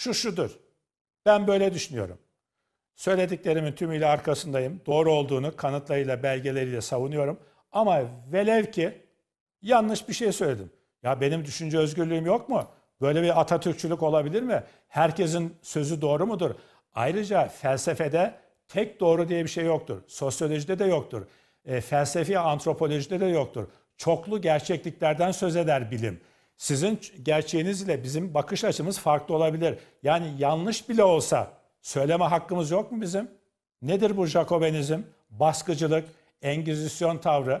şu şudur. Ben böyle düşünüyorum. Söylediklerimin tümüyle arkasındayım. Doğru olduğunu kanıtlarıyla, belgeleriyle savunuyorum. Ama velev ki yanlış bir şey söyledim. Ya benim düşünce özgürlüğüm yok mu? Böyle bir Atatürkçülük olabilir mi? Herkesin sözü doğru mudur? Ayrıca felsefede tek doğru diye bir şey yoktur. Sosyolojide de yoktur. E, felsefi antropolojide de yoktur. Çoklu gerçekliklerden söz eder bilim. Sizin gerçeğinizle bizim bakış açımız farklı olabilir. Yani yanlış bile olsa söyleme hakkımız yok mu bizim? Nedir bu Jacobenizm? Baskıcılık, engizisyon tavrı.